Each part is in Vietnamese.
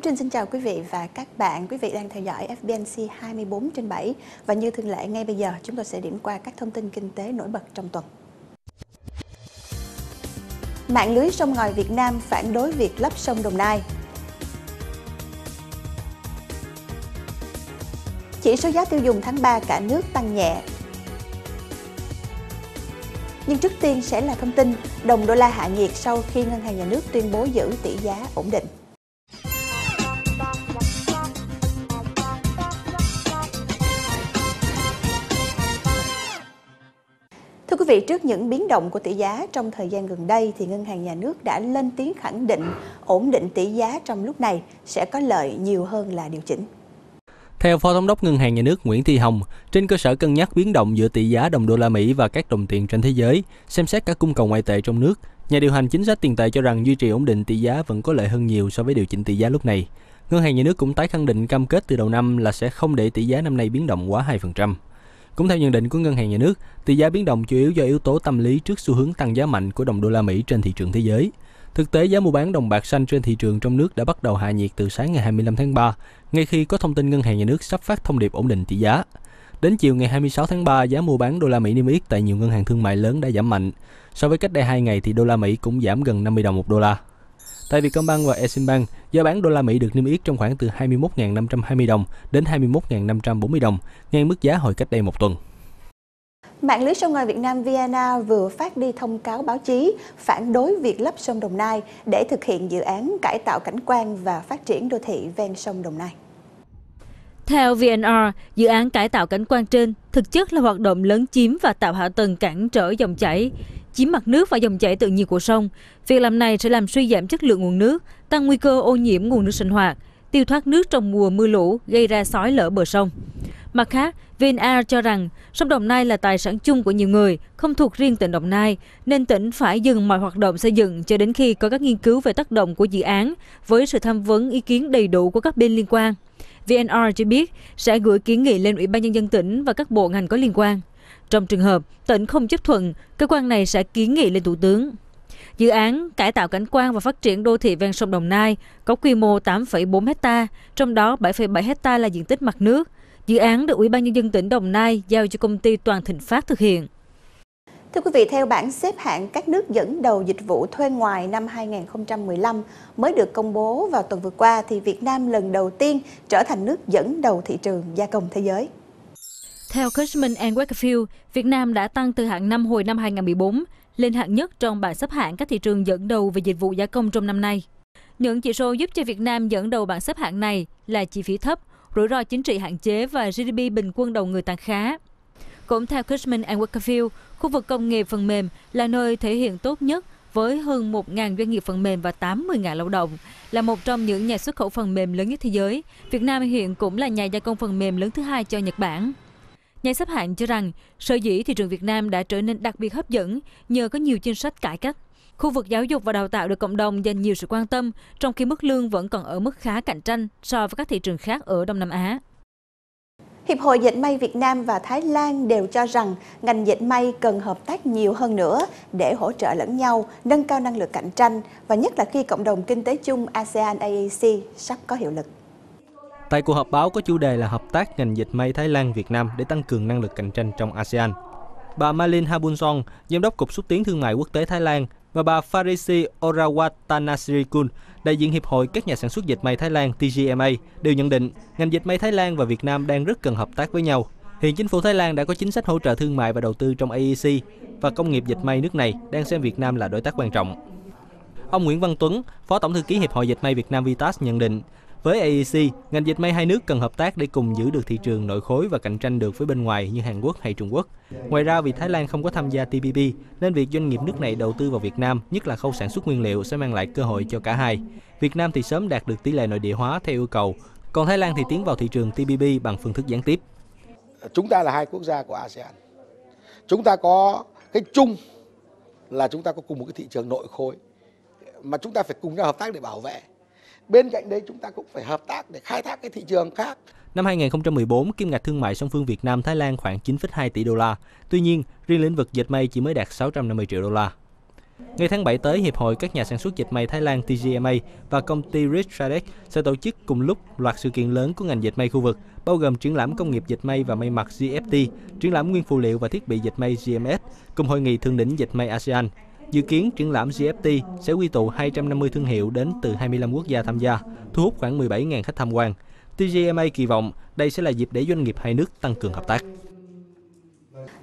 Tú Trinh xin chào quý vị và các bạn. Quý vị đang theo dõi FBNC 24 trên 7 và như thường lệ ngay bây giờ chúng tôi sẽ điểm qua các thông tin kinh tế nổi bật trong tuần. Mạng lưới sông ngòi Việt Nam phản đối việc lấp sông Đồng Nai. Chỉ số giá tiêu dùng tháng 3 cả nước tăng nhẹ. Nhưng trước tiên sẽ là thông tin đồng đô la hạ nhiệt sau khi ngân hàng nhà nước tuyên bố giữ tỷ giá ổn định. vị, trước những biến động của tỷ giá trong thời gian gần đây thì ngân hàng nhà nước đã lên tiếng khẳng định ổn định tỷ giá trong lúc này sẽ có lợi nhiều hơn là điều chỉnh. Theo Phó Thống đốc Ngân hàng Nhà nước Nguyễn Thị Hồng, trên cơ sở cân nhắc biến động giữa tỷ giá đồng đô la Mỹ và các đồng tiền trên thế giới, xem xét cả cung cầu ngoại tệ trong nước, nhà điều hành chính sách tiền tệ cho rằng duy trì ổn định tỷ giá vẫn có lợi hơn nhiều so với điều chỉnh tỷ giá lúc này. Ngân hàng Nhà nước cũng tái khẳng định cam kết từ đầu năm là sẽ không để tỷ giá năm nay biến động quá 2%. Cũng theo nhận định của Ngân hàng Nhà nước, tỷ giá biến động chủ yếu do yếu tố tâm lý trước xu hướng tăng giá mạnh của đồng đô la Mỹ trên thị trường thế giới. Thực tế, giá mua bán đồng bạc xanh trên thị trường trong nước đã bắt đầu hạ nhiệt từ sáng ngày 25 tháng 3, ngay khi có thông tin Ngân hàng Nhà nước sắp phát thông điệp ổn định tỷ giá. Đến chiều ngày 26 tháng 3, giá mua bán đô la Mỹ niêm yết tại nhiều ngân hàng thương mại lớn đã giảm mạnh. So với cách đây 2 ngày thì đô la Mỹ cũng giảm gần 50 đồng một đô la. Tại Vietcombank và Eximbank, giá bán đô la Mỹ được niêm yết trong khoảng từ 21.520 đồng đến 21.540 đồng, ngang mức giá hồi cách đây một tuần. Mạng lưới sông ngòi Việt Nam Viana vừa phát đi thông cáo báo chí phản đối việc lấp sông Đồng Nai để thực hiện dự án cải tạo cảnh quan và phát triển đô thị ven sông Đồng Nai. Theo VNR, dự án cải tạo cảnh quan trên thực chất là hoạt động lớn chiếm và tạo hạ tầng cản trở dòng chảy chiếm mặt nước và dòng chảy tự nhiên của sông. Việc làm này sẽ làm suy giảm chất lượng nguồn nước, tăng nguy cơ ô nhiễm nguồn nước sinh hoạt, tiêu thoát nước trong mùa mưa lũ gây ra sói lở bờ sông. Mặt khác, VNR cho rằng sông Đồng Nai là tài sản chung của nhiều người, không thuộc riêng tỉnh Đồng Nai, nên tỉnh phải dừng mọi hoạt động xây dựng cho đến khi có các nghiên cứu về tác động của dự án với sự tham vấn ý kiến đầy đủ của các bên liên quan. VNR cho biết sẽ gửi kiến nghị lên Ủy ban Nhân dân tỉnh và các bộ ngành có liên quan. Trong trường hợp tỉnh không chấp thuận, cơ quan này sẽ kiến nghị lên Thủ tướng. Dự án cải tạo cảnh quan và phát triển đô thị ven sông Đồng Nai có quy mô 8,4 hecta, trong đó 7,7 hecta là diện tích mặt nước. Dự án được Ủy ban nhân dân tỉnh Đồng Nai giao cho công ty Toàn Thịnh Phát thực hiện. Thưa quý vị, theo bảng xếp hạng các nước dẫn đầu dịch vụ thuê ngoài năm 2015 mới được công bố vào tuần vừa qua thì Việt Nam lần đầu tiên trở thành nước dẫn đầu thị trường gia công thế giới. Theo Cushman and Wakefield, Việt Nam đã tăng từ hạng 5 hồi năm 2014 lên hạng nhất trong bảng xếp hạng các thị trường dẫn đầu về dịch vụ gia công trong năm nay. Những chỉ số giúp cho Việt Nam dẫn đầu bảng xếp hạng này là chi phí thấp, rủi ro chính trị hạn chế và GDP bình quân đầu người tăng khá. Cũng theo Cushman and Wakefield, khu vực công nghiệp phần mềm là nơi thể hiện tốt nhất với hơn 1.000 doanh nghiệp phần mềm và 80.000 lao động, là một trong những nhà xuất khẩu phần mềm lớn nhất thế giới. Việt Nam hiện cũng là nhà gia công phần mềm lớn thứ hai cho Nhật Bản. Nhà xếp hạng cho rằng sở dĩ thị trường Việt Nam đã trở nên đặc biệt hấp dẫn nhờ có nhiều chính sách cải cách. Khu vực giáo dục và đào tạo được cộng đồng dành nhiều sự quan tâm, trong khi mức lương vẫn còn ở mức khá cạnh tranh so với các thị trường khác ở Đông Nam Á. Hiệp hội Dệt may Việt Nam và Thái Lan đều cho rằng ngành dệt may cần hợp tác nhiều hơn nữa để hỗ trợ lẫn nhau, nâng cao năng lực cạnh tranh và nhất là khi cộng đồng kinh tế chung ASEAN AEC sắp có hiệu lực. Tại cuộc họp báo có chủ đề là hợp tác ngành dịch may Thái Lan Việt Nam để tăng cường năng lực cạnh tranh trong ASEAN. Bà Malin Habunson, giám đốc Cục xúc tiến thương mại quốc tế Thái Lan và bà Farisi Orawatanasirikul, đại diện Hiệp hội các nhà sản xuất dệt may Thái Lan TGMA, đều nhận định ngành dệt may Thái Lan và Việt Nam đang rất cần hợp tác với nhau. Hiện chính phủ Thái Lan đã có chính sách hỗ trợ thương mại và đầu tư trong AEC và công nghiệp dệt may nước này đang xem Việt Nam là đối tác quan trọng. Ông Nguyễn Văn Tuấn, Phó Tổng thư ký Hiệp hội Dệt may Việt Nam Vitas nhận định, với AEC, ngành dệt may hai nước cần hợp tác để cùng giữ được thị trường nội khối và cạnh tranh được với bên ngoài như Hàn Quốc hay Trung Quốc. Ngoài ra, vì Thái Lan không có tham gia TPP, nên việc doanh nghiệp nước này đầu tư vào Việt Nam, nhất là khâu sản xuất nguyên liệu sẽ mang lại cơ hội cho cả hai. Việt Nam thì sớm đạt được tỷ lệ nội địa hóa theo yêu cầu, còn Thái Lan thì tiến vào thị trường TPP bằng phương thức gián tiếp. Chúng ta là hai quốc gia của ASEAN. Chúng ta có cái chung là chúng ta có cùng một cái thị trường nội khối mà chúng ta phải cùng nhau hợp tác để bảo vệ bên cạnh đấy chúng ta cũng phải hợp tác để khai thác cái thị trường khác. Năm 2014, kim ngạch thương mại song phương Việt Nam Thái Lan khoảng 9,2 tỷ đô la. Tuy nhiên, riêng lĩnh vực dệt may chỉ mới đạt 650 triệu đô la. Ngày tháng 7 tới, Hiệp hội các nhà sản xuất dệt may Thái Lan TGMA và công ty Rich Radek sẽ tổ chức cùng lúc loạt sự kiện lớn của ngành dệt may khu vực, bao gồm triển lãm công nghiệp dệt may và may mặc GFT, triển lãm nguyên phụ liệu và thiết bị dệt may GMS, cùng hội nghị thượng đỉnh dệt may ASEAN. Dự kiến triển lãm GFT sẽ quy tụ 250 thương hiệu đến từ 25 quốc gia tham gia, thu hút khoảng 17.000 khách tham quan. TGMA kỳ vọng đây sẽ là dịp để doanh nghiệp hai nước tăng cường hợp tác.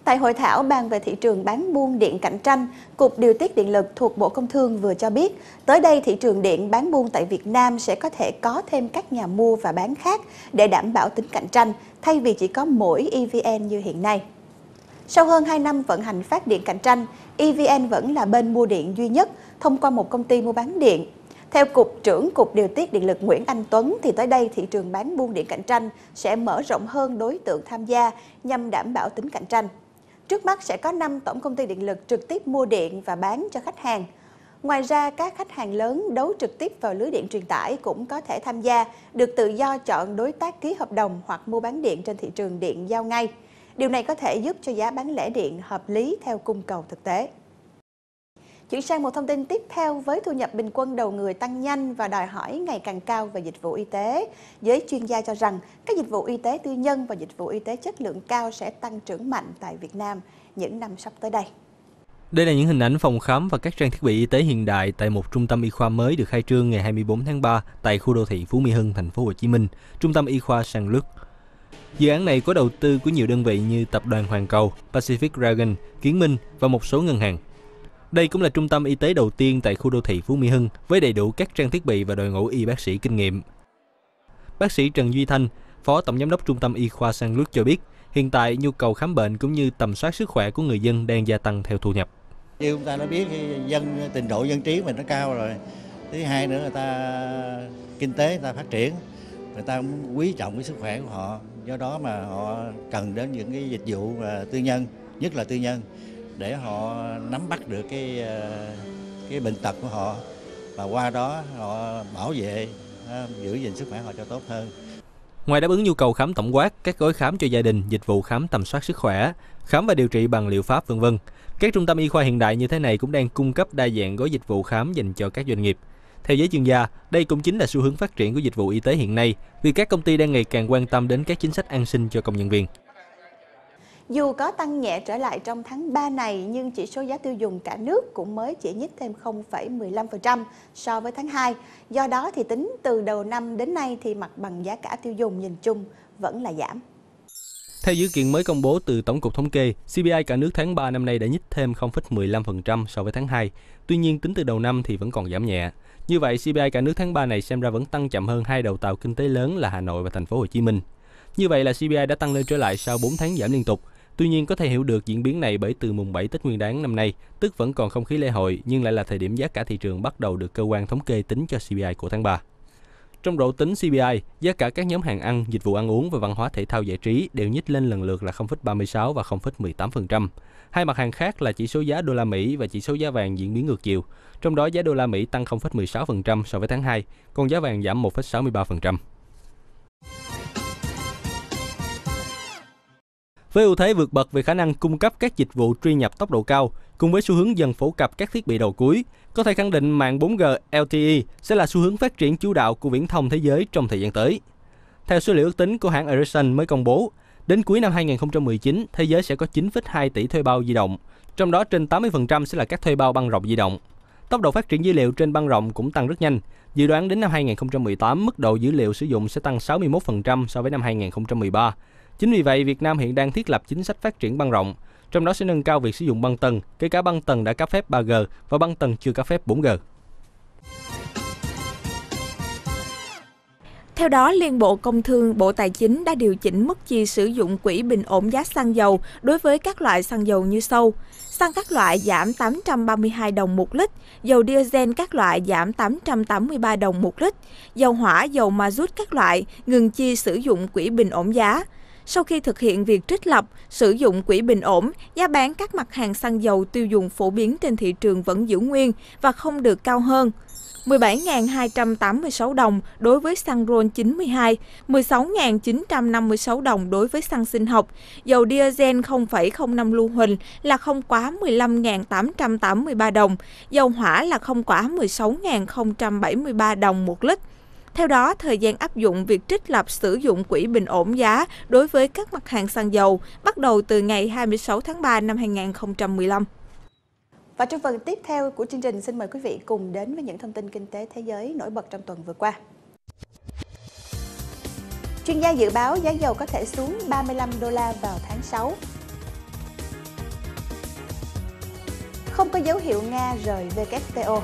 Tại hội thảo bàn về thị trường bán buôn điện cạnh tranh, Cục Điều tiết Điện lực thuộc Bộ Công Thương vừa cho biết, tới đây thị trường điện bán buôn tại Việt Nam sẽ có thể có thêm các nhà mua và bán khác để đảm bảo tính cạnh tranh, thay vì chỉ có mỗi EVN như hiện nay. Sau hơn 2 năm vận hành phát điện cạnh tranh, EVN vẫn là bên mua điện duy nhất thông qua một công ty mua bán điện. Theo Cục trưởng Cục Điều tiết Điện lực Nguyễn Anh Tuấn thì tới đây thị trường bán buôn điện cạnh tranh sẽ mở rộng hơn đối tượng tham gia nhằm đảm bảo tính cạnh tranh. Trước mắt sẽ có 5 tổng công ty điện lực trực tiếp mua điện và bán cho khách hàng. Ngoài ra, các khách hàng lớn đấu trực tiếp vào lưới điện truyền tải cũng có thể tham gia, được tự do chọn đối tác ký hợp đồng hoặc mua bán điện trên thị trường điện giao ngay. Điều này có thể giúp cho giá bán lẻ điện hợp lý theo cung cầu thực tế. Chuyển sang một thông tin tiếp theo với thu nhập bình quân đầu người tăng nhanh và đòi hỏi ngày càng cao về dịch vụ y tế. Giới chuyên gia cho rằng các dịch vụ y tế tư nhân và dịch vụ y tế chất lượng cao sẽ tăng trưởng mạnh tại Việt Nam những năm sắp tới đây. Đây là những hình ảnh phòng khám và các trang thiết bị y tế hiện đại tại một trung tâm y khoa mới được khai trương ngày 24 tháng 3 tại khu đô thị Phú Mỹ Hưng, thành phố Hồ Chí Minh, trung tâm y khoa Sàng Lức. Dự án này có đầu tư của nhiều đơn vị như Tập đoàn Hoàng Cầu, Pacific Dragon, Kiến Minh và một số ngân hàng. Đây cũng là trung tâm y tế đầu tiên tại khu đô thị Phú Mỹ Hưng với đầy đủ các trang thiết bị và đội ngũ y bác sĩ kinh nghiệm. Bác sĩ Trần Duy Thanh, Phó Tổng Giám đốc Trung tâm Y khoa San Luc cho biết, hiện tại nhu cầu khám bệnh cũng như tầm soát sức khỏe của người dân đang gia tăng theo thu nhập. Như chúng ta đã biết dân trình độ dân trí mình nó cao rồi. Thứ hai nữa là ta kinh tế ta phát triển, người ta quý trọng cái sức khỏe của họ, do đó mà họ cần đến những cái dịch vụ à, tư nhân nhất là tư nhân để họ nắm bắt được cái à, cái bệnh tật của họ và qua đó họ bảo vệ à, giữ gìn sức khỏe họ cho tốt hơn. Ngoài đáp ứng nhu cầu khám tổng quát, các gói khám cho gia đình, dịch vụ khám tầm soát sức khỏe, khám và điều trị bằng liệu pháp vân vân. Các trung tâm y khoa hiện đại như thế này cũng đang cung cấp đa dạng gói dịch vụ khám dành cho các doanh nghiệp. Theo giới chuyên gia, đây cũng chính là xu hướng phát triển của dịch vụ y tế hiện nay vì các công ty đang ngày càng quan tâm đến các chính sách an sinh cho công nhân viên. Dù có tăng nhẹ trở lại trong tháng 3 này, nhưng chỉ số giá tiêu dùng cả nước cũng mới chỉ nhích thêm 0,15% so với tháng 2. Do đó thì tính từ đầu năm đến nay thì mặt bằng giá cả tiêu dùng nhìn chung vẫn là giảm. Theo dữ kiện mới công bố từ Tổng cục Thống kê, CPI cả nước tháng 3 năm nay đã nhích thêm 0,15% so với tháng 2. Tuy nhiên, tính từ đầu năm thì vẫn còn giảm nhẹ. Như vậy, CPI cả nước tháng 3 này xem ra vẫn tăng chậm hơn hai đầu tàu kinh tế lớn là Hà Nội và thành phố Hồ Chí Minh. Như vậy là CPI đã tăng lên trở lại sau 4 tháng giảm liên tục. Tuy nhiên có thể hiểu được diễn biến này bởi từ mùng 7 Tết Nguyên đán năm nay, tức vẫn còn không khí lễ hội nhưng lại là thời điểm giá cả thị trường bắt đầu được cơ quan thống kê tính cho CPI của tháng 3. Trong độ tính CPI, giá cả các nhóm hàng ăn, dịch vụ ăn uống và văn hóa thể thao giải trí đều nhích lên lần lượt là 0,36 và 0,18%. Hai mặt hàng khác là chỉ số giá đô la Mỹ và chỉ số giá vàng diễn biến ngược chiều. Trong đó giá đô la Mỹ tăng 0,16% so với tháng 2, còn giá vàng giảm 1,63%. với ưu thế vượt bậc về khả năng cung cấp các dịch vụ truy nhập tốc độ cao cùng với xu hướng dần phổ cập các thiết bị đầu cuối, có thể khẳng định mạng 4G LTE sẽ là xu hướng phát triển chủ đạo của viễn thông thế giới trong thời gian tới. Theo số liệu ước tính của hãng Ericsson mới công bố, đến cuối năm 2019, thế giới sẽ có 9,2 tỷ thuê bao di động, trong đó trên 80% sẽ là các thuê bao băng rộng di động. Tốc độ phát triển dữ liệu trên băng rộng cũng tăng rất nhanh. Dự đoán đến năm 2018, mức độ dữ liệu sử dụng sẽ tăng 61% so với năm 2013 Chính vì vậy, Việt Nam hiện đang thiết lập chính sách phát triển băng rộng, trong đó sẽ nâng cao việc sử dụng băng tầng, kể cả băng tầng đã cấp phép 3G và băng tầng chưa cấp phép 4G. Theo đó, Liên Bộ Công Thương, Bộ Tài chính đã điều chỉnh mức chi sử dụng quỹ bình ổn giá xăng dầu đối với các loại xăng dầu như sau. Xăng các loại giảm 832 đồng một lít, dầu diesel các loại giảm 883 đồng một lít, dầu hỏa, dầu ma rút các loại ngừng chi sử dụng quỹ bình ổn giá. Sau khi thực hiện việc trích lập, sử dụng quỹ bình ổn, giá bán các mặt hàng xăng dầu tiêu dùng phổ biến trên thị trường vẫn giữ nguyên và không được cao hơn. 17.286 đồng đối với xăng RON 92, 16.956 đồng đối với xăng sinh học, dầu diesel 0,05 lưu huỳnh là không quá 15.883 đồng, dầu hỏa là không quá 16.073 đồng một lít. Theo đó, thời gian áp dụng việc trích lập sử dụng quỹ bình ổn giá đối với các mặt hàng xăng dầu bắt đầu từ ngày 26 tháng 3 năm 2015. Và trong phần tiếp theo của chương trình, xin mời quý vị cùng đến với những thông tin kinh tế thế giới nổi bật trong tuần vừa qua. Chuyên gia dự báo giá dầu có thể xuống 35 đô la vào tháng 6. Không có dấu hiệu Nga rời WTO.